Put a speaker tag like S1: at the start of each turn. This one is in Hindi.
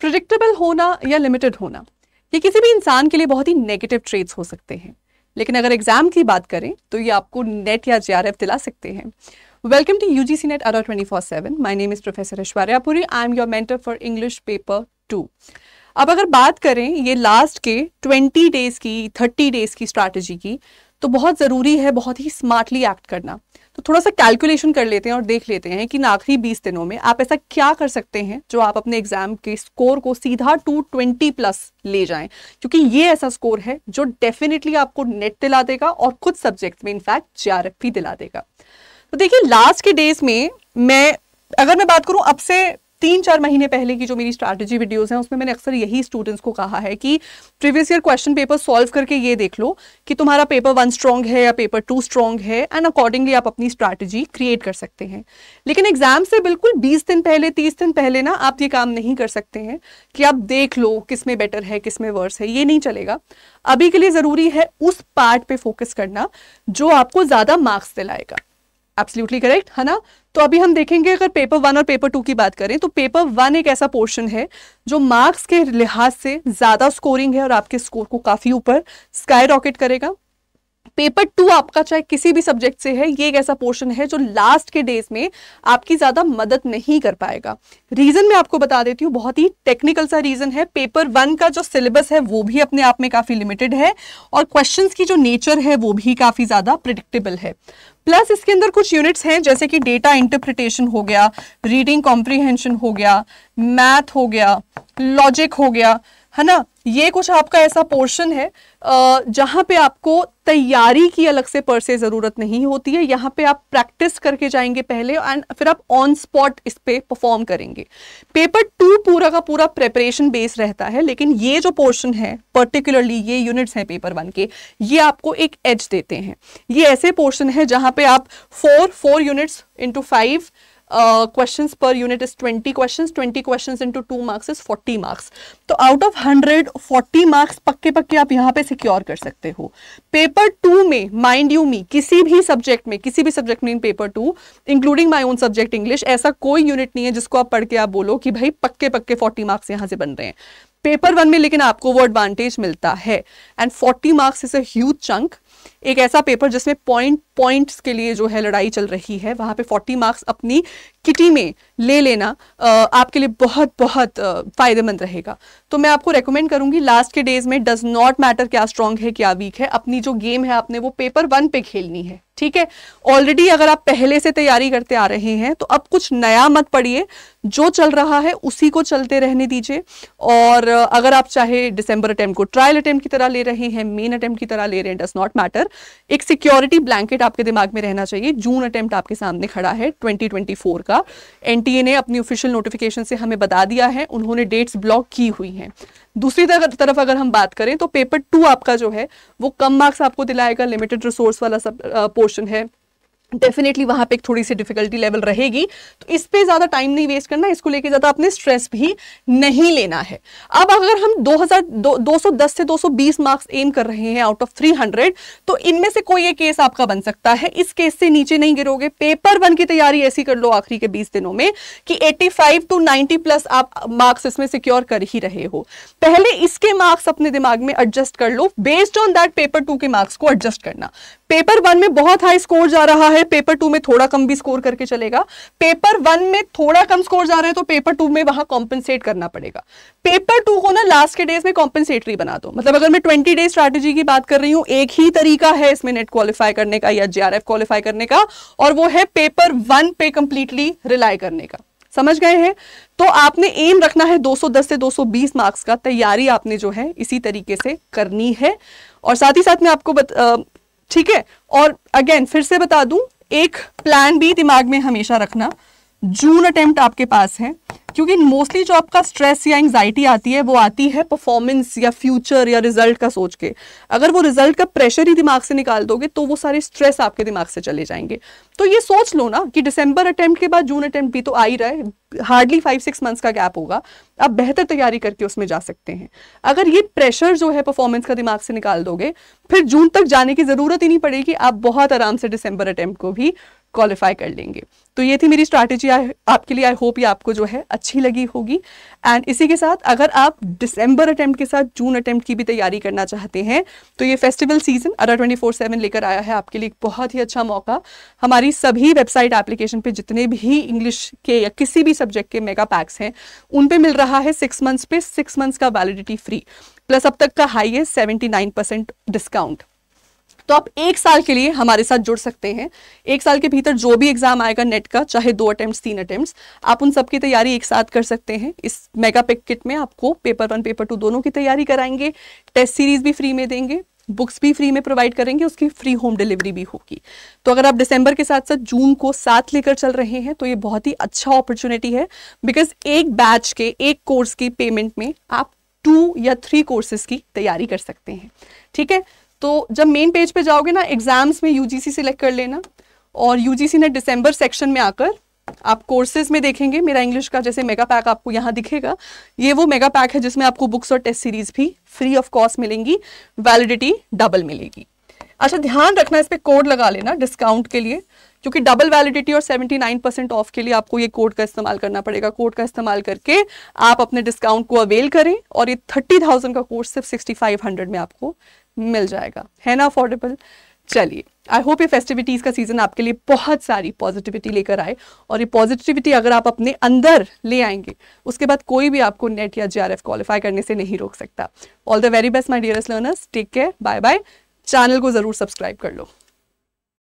S1: प्रिडिक्टेबल होना या लिमिटेड होना ये किसी भी इंसान के लिए बहुत ही नेगेटिव ट्रेड्स हो सकते हैं लेकिन अगर एग्जाम की बात करें तो ये आपको नेट या जे दिला सकते हैं welcome to you ji C net अरा twenty four seven my name is professor ऐश्वर्यापुरी I am your mentor for English paper two अब अगर बात करें ये लास्ट के ट्वेंटी डेज की थर्टी डेज की स्ट्रैटेजी की तो बहुत ज़रूरी है बहुत ही स्मार्टली एक्ट करना तो थोड़ा सा कैलकुलेशन कर लेते हैं और देख लेते हैं कि इन आखिरी बीस दिनों में आप ऐसा क्या कर सकते हैं जो आप अपने एग्जाम के स्कोर को सीधा टू ट्वेंटी प्लस ले जाएं क्योंकि ये ऐसा स्कोर है जो डेफिनेटली आपको नेट दिला देगा और कुछ सब्जेक्ट में इनफैक्ट जे भी दिला देगा तो देखिए लास्ट के डेज में मैं अगर मैं बात करूँ अब से तीन चार महीने पहले की जो मेरी स्ट्रैटेजी वीडियोस हैं उसमें मैंने अक्सर यही स्टूडेंट्स को कहा है कि previous year question paper solve करके ये देख लो कि तुम्हारा पेपर वन स्ट्रॉन्ग है या पेपर टू स्ट्रॉन्ग है एंड अकॉर्डिंगली आप अपनी स्ट्रैटेजी क्रिएट कर सकते हैं लेकिन एग्जाम से बिल्कुल बीस दिन पहले तीस दिन पहले ना आप ये काम नहीं कर सकते हैं कि आप देख लो किस में बेटर है किस में वर्स है ये नहीं चलेगा अभी के लिए ज़रूरी है उस पार्ट पे फोकस करना जो आपको ज़्यादा मार्क्स दिलाएगा एब्सोल्युटली करेक्ट है ना तो अभी हम देखेंगे अगर पेपर वन और पेपर टू की बात करें तो पेपर वन एक ऐसा पोर्शन है जो मार्क्स के लिहाज से ज़्यादा स्कोरिंग है और आपके स्कोर को काफ़ी ऊपर स्काई रॉकेट करेगा पेपर टू आपका चाहे किसी भी सब्जेक्ट से है ये एक ऐसा पोर्शन है जो लास्ट के डेज में आपकी ज़्यादा मदद नहीं कर पाएगा रीज़न मैं आपको बता देती हूँ बहुत ही टेक्निकल सा रीज़न है पेपर वन का जो सिलेबस है वो भी अपने आप में काफ़ी लिमिटेड है और क्वेश्चन की जो नेचर है वो भी काफ़ी ज़्यादा प्रिडिक्टेबल है प्लस इसके अंदर कुछ यूनिट्स हैं जैसे कि डेटा इंटरप्रिटेशन हो गया रीडिंग कॉम्प्रीहेंशन हो गया मैथ हो गया लॉजिक हो गया है ना ये कुछ आपका ऐसा पोर्शन है जहाँ पे आपको तैयारी की अलग से पर से ज़रूरत नहीं होती है यहाँ पे आप प्रैक्टिस करके जाएंगे पहले एंड फिर आप ऑन स्पॉट इस पर परफॉर्म करेंगे पेपर टू पूरा का पूरा प्रेपरेशन बेस रहता है लेकिन ये जो पोर्शन है पर्टिकुलरली ये यूनिट्स हैं पेपर वन के ये आपको एक एज देते हैं ये ऐसे पोर्शन है जहाँ पे आप four four units into five question per unit is twenty question twenty question into two marks is forty marks तो out of hundred forty marks पक्के पक्के आप यहाँ पे सिक्योर कर सकते हो पेपर टू में माइंड यू मी किसी भी सब्जेक्ट में किसी भी सब्जेक्ट में in paper two including my own subject English ऐसा कोई यूनिट नहीं है जिसको आप पढ़ के आप बोलो कि भाई पक्के पक्के फोर्टी मार्क्स यहाँ से बन रहे हैं पेपर वन में लेकिन आपको वो एडवांटेज मिलता है and forty marks is a chunk एक ऐसा पेपर जिसमें पॉइंट पॉइंट्स के लिए जो है लड़ाई चल रही है वहां पे 40 मार्क्स अपनी किटी में ले लेना आपके लिए बहुत बहुत फ़ायदेमंद रहेगा तो मैं आपको रेकमेंड करूंगी लास्ट के डेज में डज नॉट मैटर क्या स्ट्रांग है क्या वीक है अपनी जो गेम है आपने वो पेपर वन पे खेलनी है ठीक है ऑलरेडी अगर आप पहले से तैयारी करते आ रहे हैं तो अब कुछ नया मत पढ़िए जो चल रहा है उसी को चलते रहने दीजिए और अगर आप चाहे डिसम्बर अटैम्प्ट को ट्रायल अटैम्प्ट की तरह ले रहे हैं मेन अटैम्प्ट की तरह ले रहे हैं डज नॉट मैटर एक सिक्योरिटी ब्लैंकेट आपके दिमाग में रहना चाहिए जून अटैम्प्ट आपके सामने खड़ा है 2024 का एनटीए ने अपनी ऑफिशियल नोटिफिकेशन से हमें बता दिया है उन्होंने डेट्स ब्लॉक की हुई हैं दूसरी तरफ अगर हम बात करें तो पेपर टू आपका जो है वो कम मार्क्स आपको दिलाएगा लिमिटेड रिसोर्स वाला सब पोर्शन है डेफिनेटली वहाँ पे एक थोड़ी सी डिफिकल्टी लेवल रहेगी तो इस पर ज़्यादा टाइम नहीं वेस्ट करना इसको लेके ज़्यादा अपने स्ट्रेस भी नहीं लेना है अब अगर हम 2000 दो, 210 से 220 मार्क्स एम कर रहे हैं आउट ऑफ 300 तो इनमें से कोई एक केस आपका बन सकता है इस केस से नीचे नहीं गिरोगे पेपर वन की तैयारी ऐसी कर लो आखिरी के बीस दिनों में कि एट्टी टू नाइन्टी प्लस आप मार्क्स इसमें सिक्योर कर ही रहे हो पहले इसके मार्क्स अपने दिमाग में एडजस्ट कर लो based on that paper two के मार्क्स को एडजस्ट करना पेपर वन में बहुत हाई स्कोर जा रहा है पेपर टू में थोड़ा कम भी स्कोर करके चलेगा पेपर वन में थोड़ा कम स्कोर जा रहा है तो पेपर टू में वहां कॉम्पनसेट करना पड़ेगा पेपर टू को ना लास्ट के डेज में कॉम्पनसेटरी बना दो मतलब अगर मैं ट्वेंटी डेज स्ट्रैटेजी की बात कर रही हूँ एक ही तरीका है इसमें नेट क्वालिफाई करने का या जे क्वालिफाई करने का और वो है पेपर वन पे कंप्लीटली रिलाई करने का समझ गए हैं तो आपने एम रखना है 210 से 220 मार्क्स का तैयारी आपने जो है इसी तरीके से करनी है और साथ ही साथ मैं आपको बत, आ, ठीक है और अगेन फिर से बता दूं एक प्लान भी दिमाग में हमेशा रखना जून अटेम्प्ट आपके पास है क्योंकि मोस्टली जो आपका स्ट्रेस या एंग्जाइटी आती है वो आती है परफॉर्मेंस या फ्यूचर या रिजल्ट का सोच के अगर वो रिजल्ट का प्रेशर ही दिमाग से निकाल दोगे तो वो सारे स्ट्रेस आपके दिमाग से चले जाएंगे तो ये सोच लो ना कि दिसंबर अटैम्प्ट के बाद जून अटैम्प्ट भी तो आ ही रहा है हार्डली फाइव सिक्स मंथ्स का गैप होगा आप बेहतर तैयारी करके उसमें जा सकते हैं अगर ये प्रेशर जो है परफॉर्मेंस का दिमाग से निकाल दोगे फिर जून तक जाने की ज़रूरत ही नहीं पड़ेगी आप बहुत आराम से डिसम्बर अटैम्प्ट को भी क्वालिफाई कर लेंगे तो ये थी मेरी स्ट्रैटेजी आपके लिए आई होप ये आपको जो है अच्छी लगी होगी एंड इसी के साथ अगर आप दिसंबर अटैम्प्ट के साथ जून अटैम्प्ट की भी तैयारी करना चाहते हैं तो ये फेस्टिवल सीजन अरा ट्वेंटी फोर सेवन लेकर आया है आपके लिए एक बहुत ही अच्छा मौका हमारी सभी वेबसाइट एप्लीकेशन पे जितने भी इंग्लिश के या किसी भी सब्जेक्ट के मेगा पैक्स हैं उन पे मिल रहा है सिक्स मंथ्स पे सिक्स मंथ्स का वैलिडिटी फ्री प्लस अब तक का highest seventy nine percent discount तो आप एक साल के लिए हमारे साथ जुड़ सकते हैं एक साल के भीतर जो भी एग्जाम आएगा नेट का चाहे दो अटेम्प्ट तीन अटेम्प्ट आप उन सबकी तैयारी एक साथ कर सकते हैं इस मेगा पैक किट में आपको पेपर वन पेपर टू दोनों की तैयारी कराएंगे टेस्ट सीरीज भी फ्री में देंगे बुक्स भी फ्री में प्रोवाइड करेंगे उसकी फ्री होम डिलीवरी भी होगी तो अगर आप दिसंबर के साथ साथ जून को साथ लेकर चल रहे हैं तो ये बहुत ही अच्छा अपॉर्चुनिटी है बिकॉज एक बैच के एक कोर्स की पेमेंट में आप टू या थ्री कोर्सेज की तैयारी कर सकते हैं ठीक है तो जब मेन पेज पे जाओगे ना एग्जाम्स में यूजीसी सिलेक्ट कर लेना और यूजीसी ने दिसंबर सेक्शन में आकर आप कोर्सेज में देखेंगे मेरा इंग्लिश का जैसे मेगा पैक आपको यहाँ दिखेगा ये वो मेगा पैक है जिसमें आपको बुक्स और टेस्ट सीरीज भी फ्री ऑफ कॉस्ट मिलेंगी वैलिडिटी डबल मिलेगी अच्छा ध्यान रखना इस पर कोड लगा लेना डिस्काउंट के लिए क्योंकि डबल वैलिडिटी और 79 परसेंट ऑफ के लिए आपको ये कोड का इस्तेमाल करना पड़ेगा कोड का इस्तेमाल करके आप अपने डिस्काउंट को अवेल करें और ये 30,000 का कोर्स सिर्फ 6500 में आपको मिल जाएगा है ना अफोर्डेबल चलिए आई होप ये फेस्टिविटीज़ का सीज़न आपके लिए बहुत सारी पॉजिटिविटी लेकर आए और ये पॉजिटिविटी अगर आप अपने अंदर ले आएंगे उसके बाद कोई भी आपको नेट या जे क्वालिफाई करने से नहीं रोक सकता all the very best my dearest learners take care bye bye channel को ज़रूर सब्सक्राइब कर लो